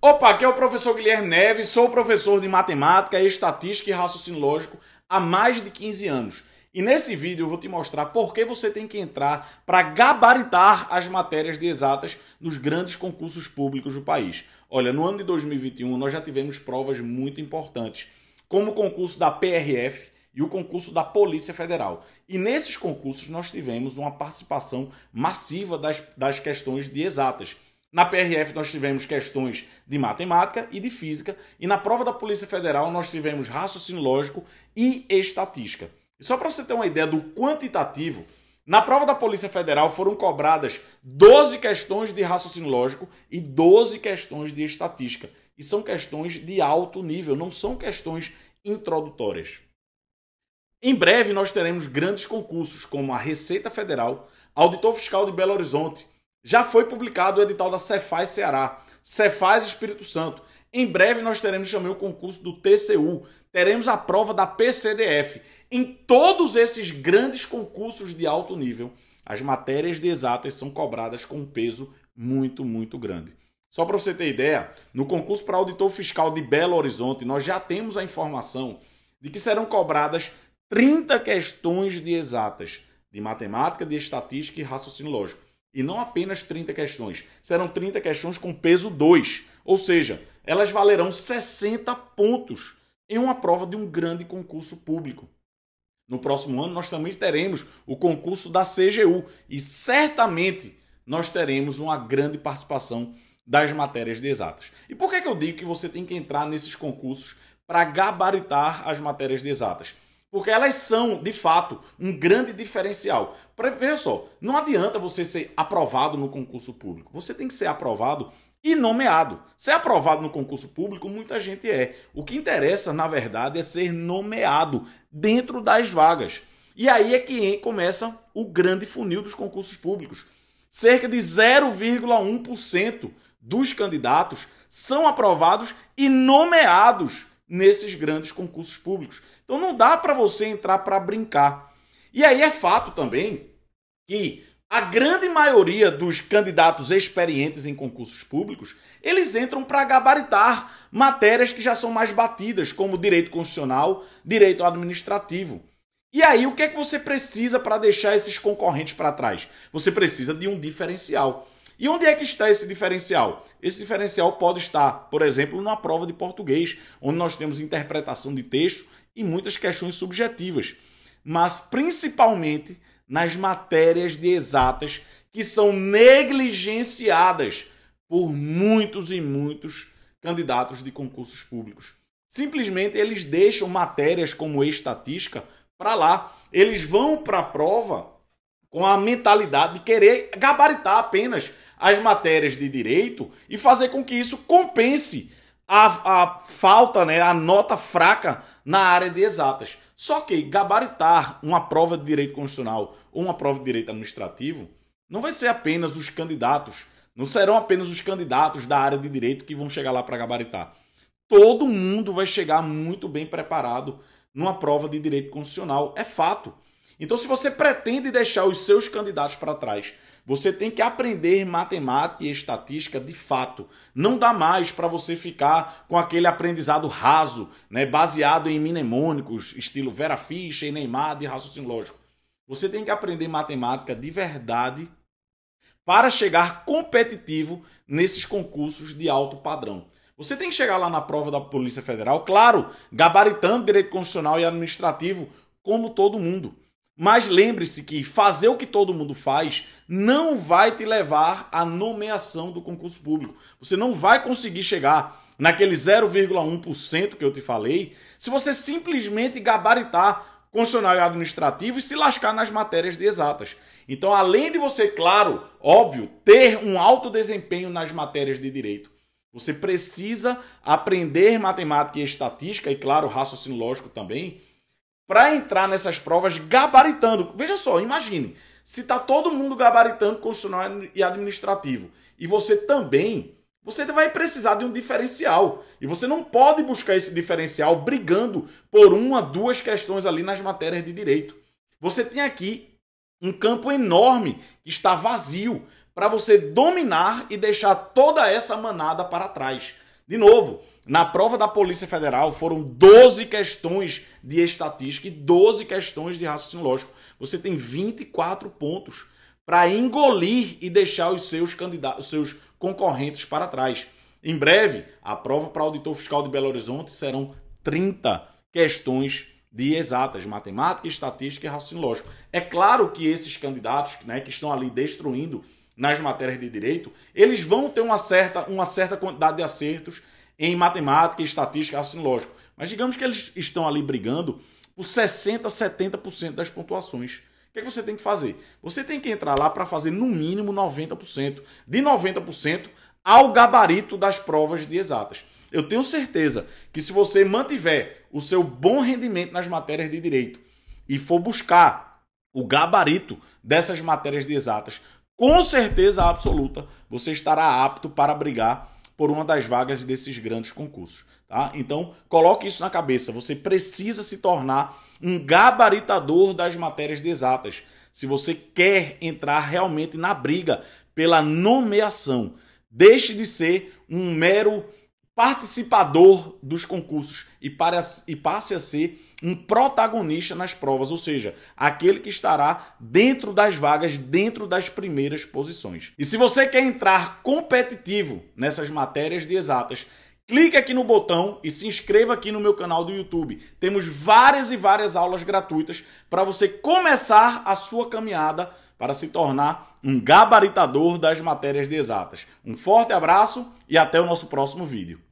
Opa, aqui é o professor Guilherme Neves, sou professor de matemática, estatística e raciocínio lógico há mais de 15 anos. E nesse vídeo eu vou te mostrar por que você tem que entrar para gabaritar as matérias de exatas nos grandes concursos públicos do país. Olha, no ano de 2021 nós já tivemos provas muito importantes, como o concurso da PRF e o concurso da Polícia Federal. E nesses concursos nós tivemos uma participação massiva das, das questões de exatas. Na PRF nós tivemos questões de matemática e de física, e na prova da Polícia Federal nós tivemos raciocínio lógico e estatística. E só para você ter uma ideia do quantitativo, na prova da Polícia Federal foram cobradas 12 questões de raciocínio lógico e 12 questões de estatística. E são questões de alto nível, não são questões introdutórias. Em breve nós teremos grandes concursos como a Receita Federal, Auditor Fiscal de Belo Horizonte, já foi publicado o edital da Cefaz Ceará, Cefaz Espírito Santo. Em breve nós teremos também o concurso do TCU, teremos a prova da PCDF. Em todos esses grandes concursos de alto nível, as matérias de exatas são cobradas com um peso muito, muito grande. Só para você ter ideia, no concurso para auditor fiscal de Belo Horizonte, nós já temos a informação de que serão cobradas 30 questões de exatas, de matemática, de estatística e raciocínio lógico. E não apenas 30 questões. Serão 30 questões com peso 2. Ou seja, elas valerão 60 pontos em uma prova de um grande concurso público. No próximo ano, nós também teremos o concurso da CGU. E certamente nós teremos uma grande participação das matérias de exatas. E por que, é que eu digo que você tem que entrar nesses concursos para gabaritar as matérias de exatas? Porque elas são, de fato, um grande diferencial. Veja só, não adianta você ser aprovado no concurso público. Você tem que ser aprovado e nomeado. Ser aprovado no concurso público, muita gente é. O que interessa, na verdade, é ser nomeado dentro das vagas. E aí é que começa o grande funil dos concursos públicos. Cerca de 0,1% dos candidatos são aprovados e nomeados nesses grandes concursos públicos. Então não dá para você entrar para brincar. E aí é fato também que a grande maioria dos candidatos experientes em concursos públicos, eles entram para gabaritar matérias que já são mais batidas, como direito constitucional, direito administrativo. E aí, o que é que você precisa para deixar esses concorrentes para trás? Você precisa de um diferencial. E onde é que está esse diferencial? Esse diferencial pode estar, por exemplo, numa prova de português, onde nós temos interpretação de texto e muitas questões subjetivas, mas principalmente nas matérias de exatas que são negligenciadas por muitos e muitos candidatos de concursos públicos. Simplesmente eles deixam matérias como estatística para lá. Eles vão para a prova com a mentalidade de querer gabaritar apenas as matérias de direito e fazer com que isso compense a, a falta, né, a nota fraca na área de exatas. Só que gabaritar uma prova de direito constitucional ou uma prova de direito administrativo não vai ser apenas os candidatos, não serão apenas os candidatos da área de direito que vão chegar lá para gabaritar. Todo mundo vai chegar muito bem preparado numa prova de direito constitucional, é fato. Então, se você pretende deixar os seus candidatos para trás você tem que aprender matemática e estatística de fato. Não dá mais para você ficar com aquele aprendizado raso, né, baseado em mnemônicos, estilo Vera Fischer, Neymar de raciocínio lógico. Você tem que aprender matemática de verdade para chegar competitivo nesses concursos de alto padrão. Você tem que chegar lá na prova da Polícia Federal, claro, gabaritando direito constitucional e administrativo como todo mundo. Mas lembre-se que fazer o que todo mundo faz não vai te levar à nomeação do concurso público. Você não vai conseguir chegar naquele 0,1% que eu te falei se você simplesmente gabaritar constitucional administrativo e se lascar nas matérias de exatas. Então, além de você, claro, óbvio, ter um alto desempenho nas matérias de direito, você precisa aprender matemática e estatística e, claro, raciocínio lógico também para entrar nessas provas gabaritando. Veja só, imagine, se está todo mundo gabaritando constitucional e administrativo, e você também, você vai precisar de um diferencial. E você não pode buscar esse diferencial brigando por uma, duas questões ali nas matérias de direito. Você tem aqui um campo enorme que está vazio para você dominar e deixar toda essa manada para trás. De novo, na prova da Polícia Federal foram 12 questões de estatística e 12 questões de raciocínio lógico. Você tem 24 pontos para engolir e deixar os seus candidatos, os seus concorrentes para trás. Em breve, a prova para auditor fiscal de Belo Horizonte serão 30 questões de exatas, matemática, estatística e raciocínio lógico. É claro que esses candidatos, né, que estão ali destruindo nas matérias de direito, eles vão ter uma certa, uma certa quantidade de acertos em matemática, estatística, raciocínio lógico. Mas digamos que eles estão ali brigando por 60%, 70% das pontuações. O que, é que você tem que fazer? Você tem que entrar lá para fazer no mínimo 90%. De 90% ao gabarito das provas de exatas. Eu tenho certeza que se você mantiver o seu bom rendimento nas matérias de direito e for buscar o gabarito dessas matérias de exatas, com certeza absoluta, você estará apto para brigar por uma das vagas desses grandes concursos. Tá? Então, coloque isso na cabeça. Você precisa se tornar um gabaritador das matérias de exatas. Se você quer entrar realmente na briga pela nomeação, deixe de ser um mero participador dos concursos e, e passe a ser um protagonista nas provas, ou seja, aquele que estará dentro das vagas, dentro das primeiras posições. E se você quer entrar competitivo nessas matérias de exatas, clique aqui no botão e se inscreva aqui no meu canal do YouTube. Temos várias e várias aulas gratuitas para você começar a sua caminhada para se tornar um gabaritador das matérias de exatas. Um forte abraço e até o nosso próximo vídeo.